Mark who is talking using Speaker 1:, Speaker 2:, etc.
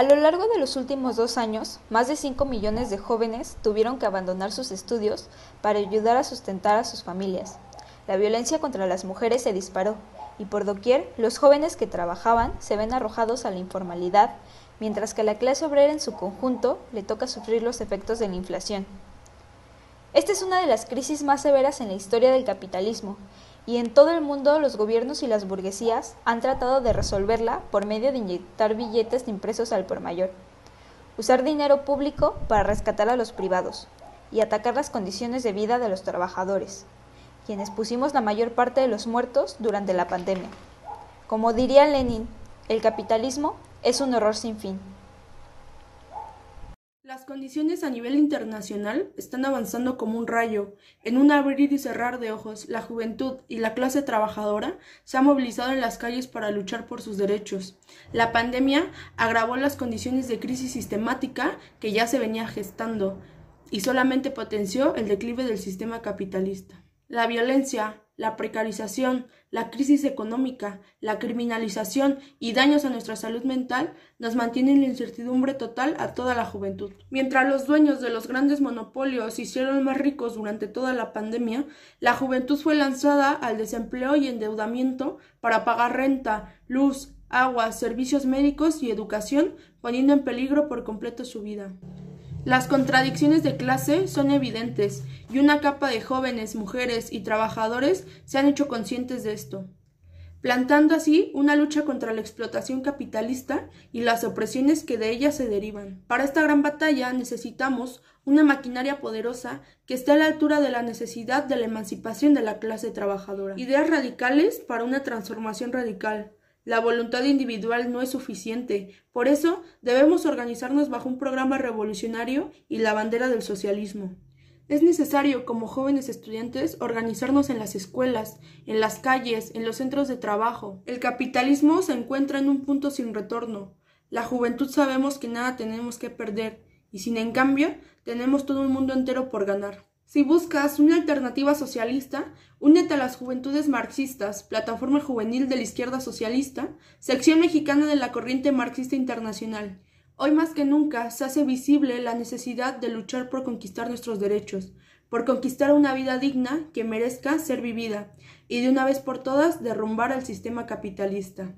Speaker 1: A lo largo de los últimos dos años, más de 5 millones de jóvenes tuvieron que abandonar sus estudios para ayudar a sustentar a sus familias. La violencia contra las mujeres se disparó y por doquier los jóvenes que trabajaban se ven arrojados a la informalidad, mientras que a la clase obrera en su conjunto le toca sufrir los efectos de la inflación. Esta es una de las crisis más severas en la historia del capitalismo, y en todo el mundo los gobiernos y las burguesías han tratado de resolverla por medio de inyectar billetes impresos al por mayor, usar dinero público para rescatar a los privados y atacar las condiciones de vida de los trabajadores, quienes pusimos la mayor parte de los muertos durante la pandemia. Como diría Lenin, el capitalismo es un horror sin fin.
Speaker 2: Las condiciones a nivel internacional están avanzando como un rayo. En un abrir y cerrar de ojos, la juventud y la clase trabajadora se han movilizado en las calles para luchar por sus derechos. La pandemia agravó las condiciones de crisis sistemática que ya se venía gestando y solamente potenció el declive del sistema capitalista. La violencia, la precarización, la crisis económica, la criminalización y daños a nuestra salud mental nos mantienen la incertidumbre total a toda la juventud. Mientras los dueños de los grandes monopolios se hicieron más ricos durante toda la pandemia, la juventud fue lanzada al desempleo y endeudamiento para pagar renta, luz, agua, servicios médicos y educación, poniendo en peligro por completo su vida. Las contradicciones de clase son evidentes y una capa de jóvenes, mujeres y trabajadores se han hecho conscientes de esto, plantando así una lucha contra la explotación capitalista y las opresiones que de ella se derivan. Para esta gran batalla necesitamos una maquinaria poderosa que esté a la altura de la necesidad de la emancipación de la clase trabajadora. Ideas radicales para una transformación radical la voluntad individual no es suficiente. Por eso debemos organizarnos bajo un programa revolucionario y la bandera del socialismo. Es necesario, como jóvenes estudiantes, organizarnos en las escuelas, en las calles, en los centros de trabajo. El capitalismo se encuentra en un punto sin retorno. La juventud sabemos que nada tenemos que perder, y sin en cambio tenemos todo un mundo entero por ganar. Si buscas una alternativa socialista, únete a las Juventudes Marxistas, Plataforma Juvenil de la Izquierda Socialista, sección mexicana de la Corriente Marxista Internacional. Hoy más que nunca se hace visible la necesidad de luchar por conquistar nuestros derechos, por conquistar una vida digna que merezca ser vivida, y de una vez por todas derrumbar al sistema capitalista.